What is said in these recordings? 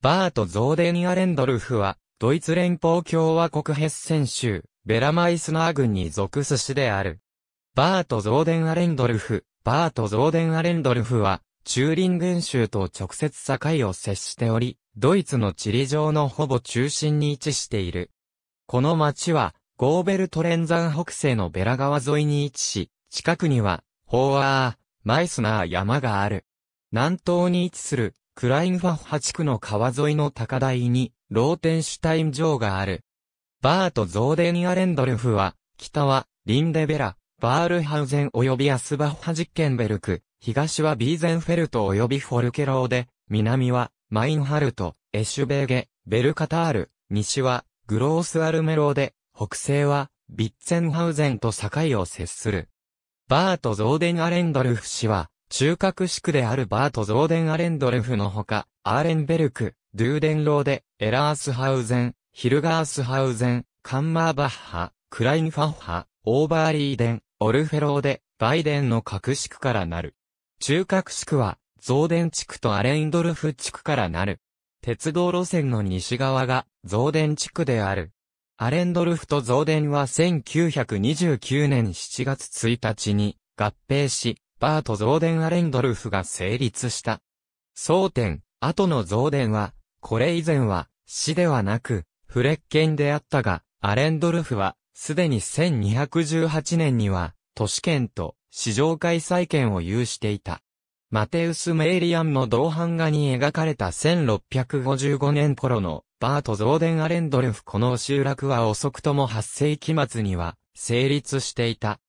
バート・ゾーデニア・レンドルフは、ドイツ連邦共和国ヘッセン州、ベラマイスナー郡に属す市である。バート・ゾーデン・アレンドルフ、バート・ゾーデン・アレンドルフは、チューリンゲン州と直接境を接しており、ドイツの地理上のほぼ中心に位置している。この町は、ゴーベルトレン山北西のベラ川沿いに位置し、近くには、ホーアー、マイスナー山がある。南東に位置するクラインファッハ地区の川沿いの高台に、ローテンシュタイン城がある。バート・ゾーデニア・レンドルフは、北は、リンデベラ、バールハウゼン及びアスバッハ・ジッケンベルク、東はビーゼンフェルト及びフォルケローで、南は、マインハルト、エシュベーゲ、ベルカタール、西は、グロース・アルメローで、北西は、ビッツェンハウゼンと境を接する。バート・ゾーデン・アレンドルフ氏は、中核地区であるバート・ゾーデン・アレンドルフのほか、アーレンベルク、ドゥーデンローデ、エラースハウゼン、ヒルガースハウゼン、カンマーバッハ、クラインファッハ、オーバーリーデン、オルフェローデ、バイデンの各地区からなる。中核地区は、ゾーデン地区とアレンドルフ地区からなる。鉄道路線の西側が、ゾーデン地区である。アレンドルフとゾーデンは1929年7月1日に合併し、バート・ゾーデン・アレンドルフが成立した。争点、後のゾーデンは、これ以前は、死ではなく、フレッケンであったが、アレンドルフは、すでに1218年には、都市圏と市場開催権を有していた。マテウス・メイリアンの銅版画に描かれた1655年頃のバート・ゾーデン・アレンドルフこの集落は遅くとも8世紀末には成立していた。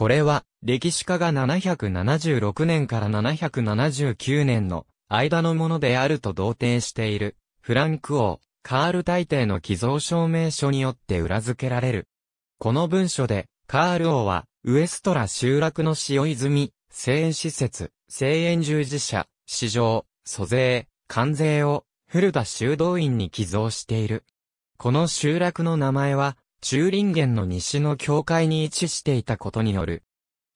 これは、歴史家が776年から779年の間のものであると同定している、フランク王、カール大帝の寄贈証明書によって裏付けられる。この文書で、カール王は、ウエストラ集落の塩泉、聖園施設、聖園従事者、市場、租税、関税を、古田修道院に寄贈している。この集落の名前は、中林原の西の境界に位置していたことによる。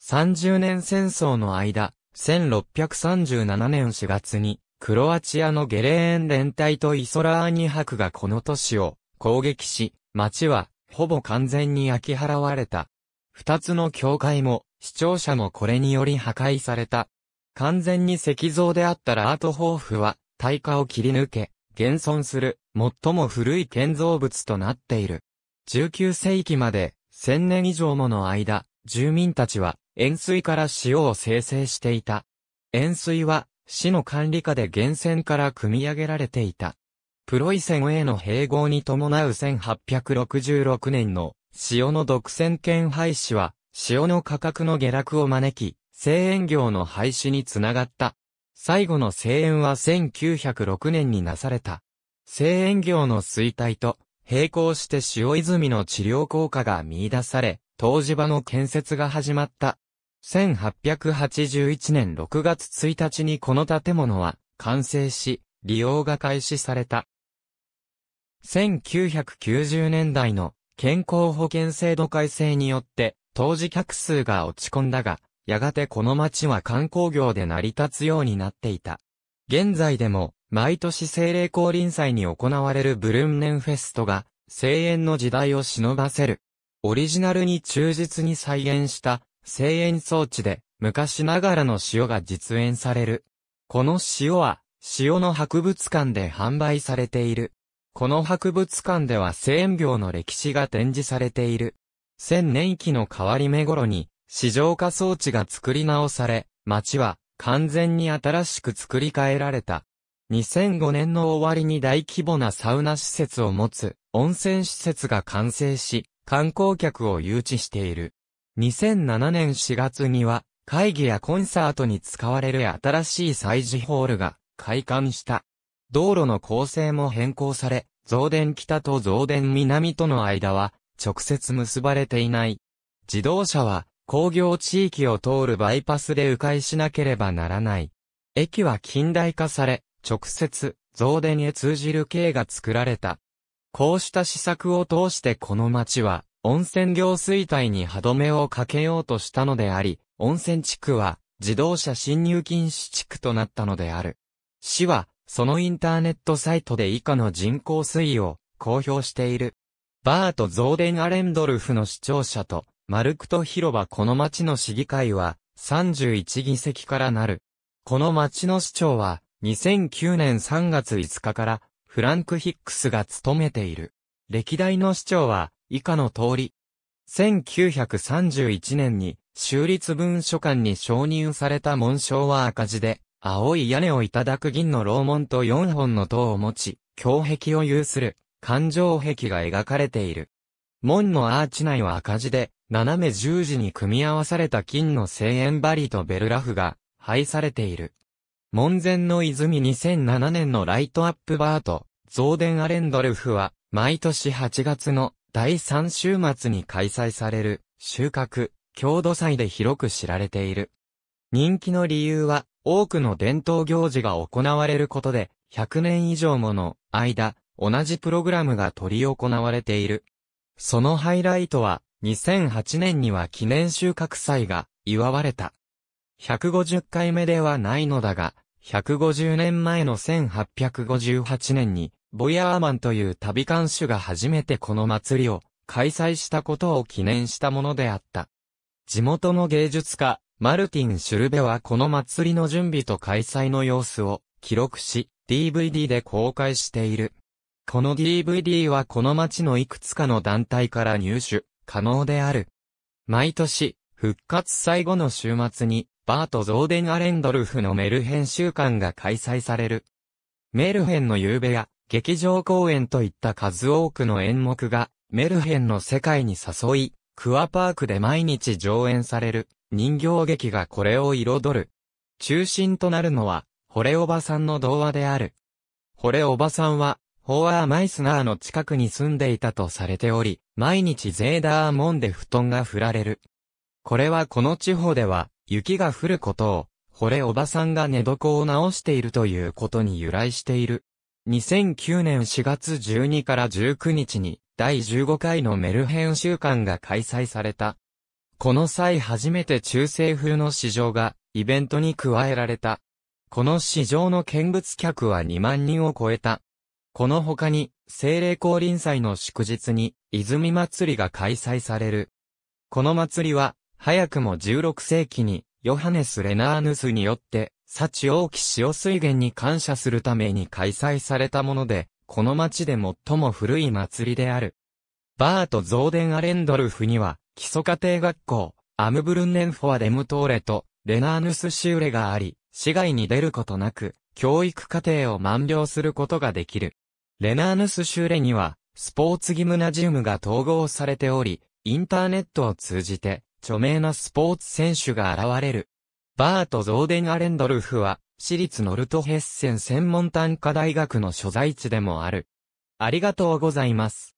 30年戦争の間、1637年4月に、クロアチアのゲレーン連隊とイソラーニ博がこの都市を攻撃し、町はほぼ完全に焼き払われた。二つの境界も、視聴者もこれにより破壊された。完全に石像であったラートホーフは、大火を切り抜け、現存する、最も古い建造物となっている。19世紀まで1000年以上もの間、住民たちは塩水から塩を生成していた。塩水は市の管理下で源泉から汲み上げられていた。プロイセンへの併合に伴う1866年の塩の独占権廃止は塩の価格の下落を招き、製塩業の廃止につながった。最後の製塩は1906年になされた。製塩業の衰退と並行して塩泉の治療効果が見出され、当時場の建設が始まった。1881年6月1日にこの建物は完成し、利用が開始された。1990年代の健康保険制度改正によって、当時客数が落ち込んだが、やがてこの町は観光業で成り立つようになっていた。現在でも毎年精霊降臨祭に行われるブルンネンフェストが、声援の時代を忍ばせる。オリジナルに忠実に再現した声援装置で昔ながらの塩が実演される。この塩は塩の博物館で販売されている。この博物館では声援業の歴史が展示されている。千年期の変わり目頃に市場化装置が作り直され、町は完全に新しく作り変えられた。2005年の終わりに大規模なサウナ施設を持つ温泉施設が完成し、観光客を誘致している。2007年4月には会議やコンサートに使われる新しい祭事ホールが開館した。道路の構成も変更され、増電北と増電南との間は直接結ばれていない。自動車は工業地域を通るバイパスで迂回しなければならない。駅は近代化され、直接増電へ通じる径が作られた。こうした施策を通してこの町は温泉業衰退に歯止めをかけようとしたのであり、温泉地区は自動車侵入禁止地区となったのである。市はそのインターネットサイトで以下の人口推移を公表している。バート・ゾーデン・アレンドルフの市長者と、マルクト広場この町の市議会は、31議席からなる。この町の市長は、2009年3月5日からフランク・ヒックスが務めている。歴代の市長は以下の通り。1931年に州立文書館に承認された紋章は赤字で、青い屋根をいただく銀の楼門と4本の塔を持ち、胸壁を有する、環状壁が描かれている。門のアーチ内は赤字で、斜め十字に組み合わされた金の千円針とベルラフが配されている。門前の泉2007年のライトアップバート、ゾーデン・アレンドルフは、毎年8月の第3週末に開催される、収穫、郷土祭で広く知られている。人気の理由は、多くの伝統行事が行われることで、100年以上もの間、同じプログラムが取り行われている。そのハイライトは、2008年には記念収穫祭が祝われた。150回目ではないのだが、150年前の1858年に、ボヤーマンという旅館主が初めてこの祭りを開催したことを記念したものであった。地元の芸術家、マルティン・シュルベはこの祭りの準備と開催の様子を記録し、DVD で公開している。この DVD はこの町のいくつかの団体から入手可能である。毎年、復活最後の週末に、バート・ゾーデン・アレンドルフのメルヘン週間が開催される。メルヘンの夕べや、劇場公演といった数多くの演目が、メルヘンの世界に誘い、クアパークで毎日上演される、人形劇がこれを彩る。中心となるのは、ホレおばさんの童話である。ホレおばさんは、ホーアー・マイスナーの近くに住んでいたとされており、毎日ゼーダーモンで布団が振られる。これはこの地方では、雪が降ることを、惚れおばさんが寝床を直しているということに由来している。2009年4月12から19日に第15回のメルヘン週間が開催された。この際初めて中世風の市場がイベントに加えられた。この市場の見物客は2万人を超えた。この他に、精霊降臨祭の祝日に、泉祭りが開催される。この祭りは、早くも16世紀に、ヨハネス・レナーヌスによって、サチ大き潮水源に感謝するために開催されたもので、この町で最も古い祭りである。バート・ゾーデン・アレンドルフには、基礎家庭学校、アムブルンネンフォア・デムトーレと、レナーヌス・シューレがあり、市外に出ることなく、教育課程を満了することができる。レナーヌス・シューレには、スポーツギムナジウムが統合されており、インターネットを通じて、著名なスポーツ選手が現れる。バート・ゾーデン・アレンドルフは、私立ノルトヘッセン専門単科大学の所在地でもある。ありがとうございます。